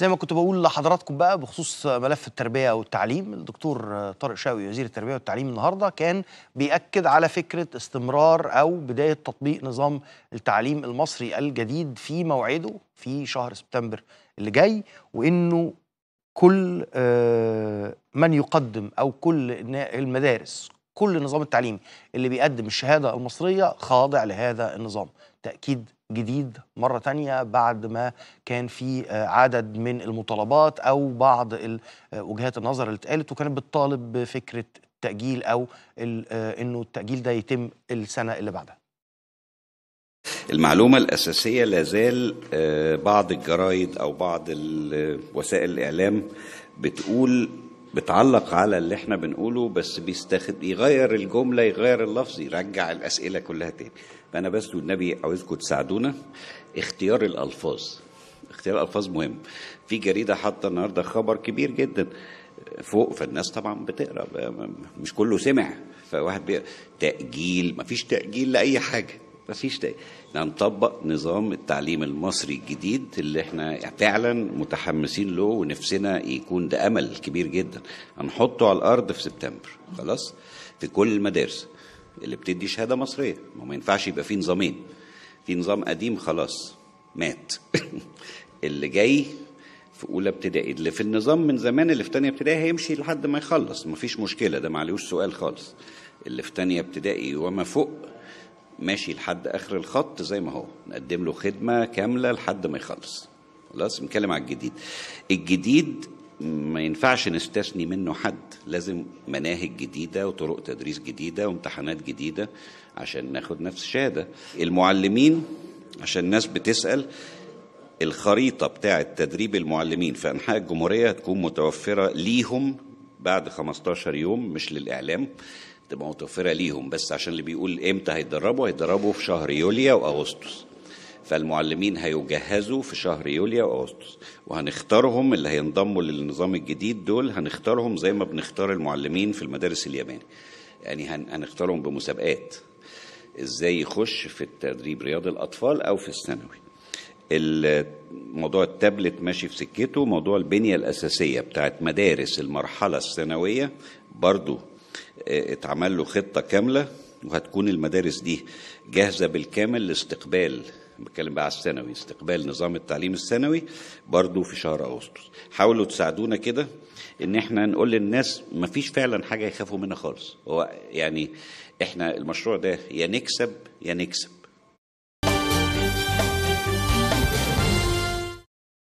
زي ما كنت بقول لحضراتكم بقى بخصوص ملف التربية والتعليم الدكتور طارق شاوي وزير التربية والتعليم النهاردة كان بيأكد على فكرة استمرار أو بداية تطبيق نظام التعليم المصري الجديد في موعده في شهر سبتمبر اللي جاي وإنه كل آه، من يقدم أو كل المدارس كل النظام التعليمي اللي بيقدم الشهادة المصرية خاضع لهذا النظام تأكيد جديد مرة تانية بعد ما كان في آه، عدد من المطالبات أو بعض آه، وجهات النظر اللي اتقالت وكانت بتطالب بفكرة التأجيل أو آه، أنه التأجيل ده يتم السنة اللي بعدها المعلومة الأساسية لازال بعض الجرايد أو بعض وسائل الإعلام بتقول بتعلق على اللي احنا بنقوله بس بيستخد يغير الجملة يغير اللفظ يرجع الأسئلة كلها تاني فأنا بس والنبي عاوزكم تساعدونا اختيار الألفاظ اختيار الألفاظ مهم في جريدة حاطة النهاردة خبر كبير جدا فوق فالناس طبعا بتقرا مش كله سمع فواحد بيقرأ تأجيل مفيش تأجيل لأي حاجة مفيش ده احنا هنطبق نظام التعليم المصري الجديد اللي احنا فعلا متحمسين له ونفسنا يكون ده امل كبير جدا هنحطه على الارض في سبتمبر خلاص في كل المدارس اللي بتدي شهاده مصريه ما, ما ينفعش يبقى في نظامين في نظام قديم خلاص مات اللي جاي في اولى ابتدائي اللي في النظام من زمان اللي في ثانيه ابتدائي هيمشي لحد ما يخلص مفيش مشكله ده ما عليهوش سؤال خالص اللي في ثانيه ابتدائي وما فوق ماشي لحد اخر الخط زي ما هو نقدم له خدمه كامله لحد ما يخلص خلاص نتكلم على الجديد الجديد ما ينفعش نستثني منه حد لازم مناهج جديدة وطرق تدريس جديدة وامتحانات جديدة عشان ناخد نفس الشهادة المعلمين عشان الناس بتسأل الخريطة بتاعة تدريب المعلمين في أنحاء الجمهورية هتكون متوفرة ليهم بعد 15 يوم مش للإعلام تبقى متوفره ليهم بس عشان اللي بيقول امتى هيتدربوا هيتدربوا في شهر يوليا واغسطس فالمعلمين هيجهزوا في شهر يوليا واغسطس وهنختارهم اللي هينضموا للنظام الجديد دول هنختارهم زي ما بنختار المعلمين في المدارس الياباني يعني هنختارهم بمسابقات ازاي يخش في التدريب رياض الاطفال او في الثانوي موضوع التابلت ماشي في سكته موضوع البنية الأساسية بتاعت مدارس المرحلة الثانوية برضو آه، اتعمل له خطة كاملة وهتكون المدارس دي جاهزة بالكامل لاستقبال بتكلم بقى على الثانوي استقبال نظام التعليم الثانوي برضو في شهر أغسطس حاولوا تساعدونا كده ان احنا نقول للناس ما فيش فعلا حاجة يخافوا منها خالص هو يعني احنا المشروع ده يا نكسب يا نكسب